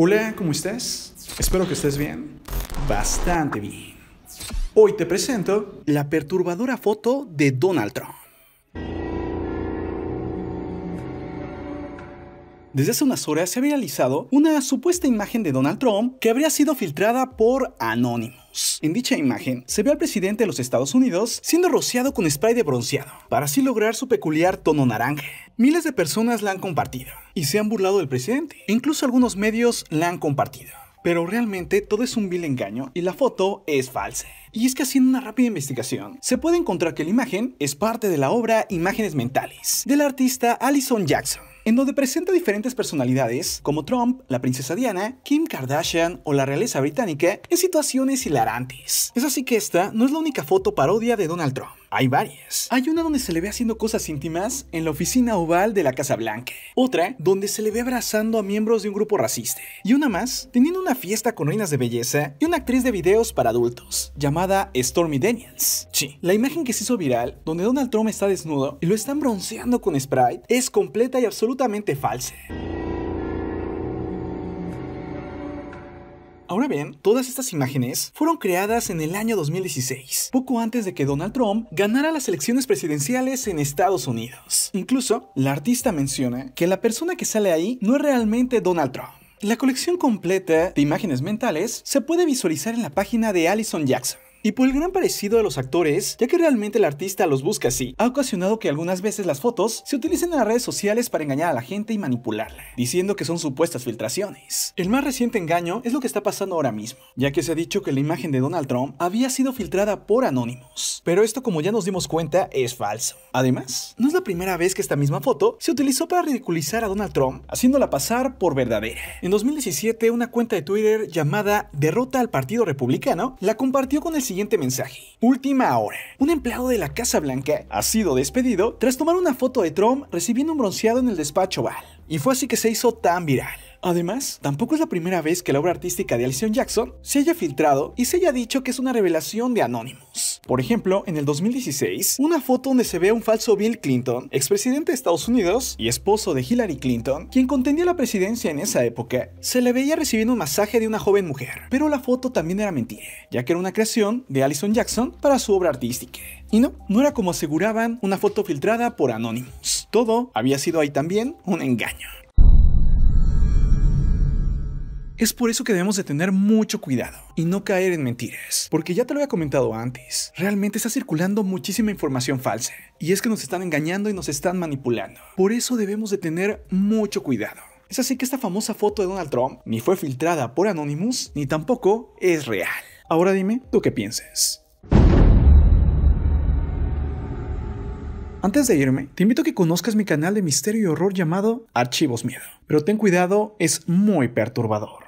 Hola, ¿cómo estás? Espero que estés bien. Bastante bien. Hoy te presento la perturbadora foto de Donald Trump. Desde hace unas horas se ha realizado una supuesta imagen de Donald Trump que habría sido filtrada por Anonymous. En dicha imagen se ve al presidente de los Estados Unidos siendo rociado con spray de bronceado, para así lograr su peculiar tono naranja. Miles de personas la han compartido y se han burlado del presidente. E incluso algunos medios la han compartido. Pero realmente todo es un vil engaño y la foto es falsa. Y es que haciendo una rápida investigación, se puede encontrar que la imagen es parte de la obra Imágenes Mentales del artista Alison Jackson en donde presenta diferentes personalidades como Trump, la princesa Diana, Kim Kardashian o la realeza británica en situaciones hilarantes. Es así que esta no es la única foto parodia de Donald Trump. Hay varias. Hay una donde se le ve haciendo cosas íntimas en la oficina oval de la Casa Blanca. Otra donde se le ve abrazando a miembros de un grupo racista. Y una más teniendo una fiesta con reinas de belleza y una actriz de videos para adultos llamada Stormy Daniels. Sí, la imagen que se hizo viral donde Donald Trump está desnudo y lo están bronceando con Sprite es completa y absolutamente falsa. Ahora bien, todas estas imágenes fueron creadas en el año 2016, poco antes de que Donald Trump ganara las elecciones presidenciales en Estados Unidos. Incluso, la artista menciona que la persona que sale ahí no es realmente Donald Trump. La colección completa de imágenes mentales se puede visualizar en la página de Allison Jackson y por el gran parecido de los actores, ya que realmente el artista los busca así, ha ocasionado que algunas veces las fotos se utilicen en las redes sociales para engañar a la gente y manipularla, diciendo que son supuestas filtraciones. El más reciente engaño es lo que está pasando ahora mismo, ya que se ha dicho que la imagen de Donald Trump había sido filtrada por anónimos, pero esto como ya nos dimos cuenta es falso. Además, no es la primera vez que esta misma foto se utilizó para ridiculizar a Donald Trump, haciéndola pasar por verdadera. En 2017, una cuenta de Twitter llamada Derrota al Partido Republicano la compartió con el siguiente siguiente mensaje. Última hora. Un empleado de la Casa Blanca ha sido despedido tras tomar una foto de Trump recibiendo un bronceado en el despacho Val Y fue así que se hizo tan viral. Además, tampoco es la primera vez que la obra artística de Alison Jackson se haya filtrado y se haya dicho que es una revelación de Anonymous. Por ejemplo, en el 2016, una foto donde se ve a un falso Bill Clinton, expresidente de Estados Unidos y esposo de Hillary Clinton, quien contendía la presidencia en esa época, se le veía recibiendo un masaje de una joven mujer, pero la foto también era mentira, ya que era una creación de Alison Jackson para su obra artística. Y no, no era como aseguraban una foto filtrada por Anonymous. Todo había sido ahí también un engaño. Es por eso que debemos de tener mucho cuidado y no caer en mentiras, porque ya te lo había comentado antes, realmente está circulando muchísima información falsa y es que nos están engañando y nos están manipulando. Por eso debemos de tener mucho cuidado. Es así que esta famosa foto de Donald Trump ni fue filtrada por Anonymous ni tampoco es real. Ahora dime, ¿tú qué piensas? Antes de irme, te invito a que conozcas mi canal de misterio y horror llamado Archivos Miedo. Pero ten cuidado, es muy perturbador.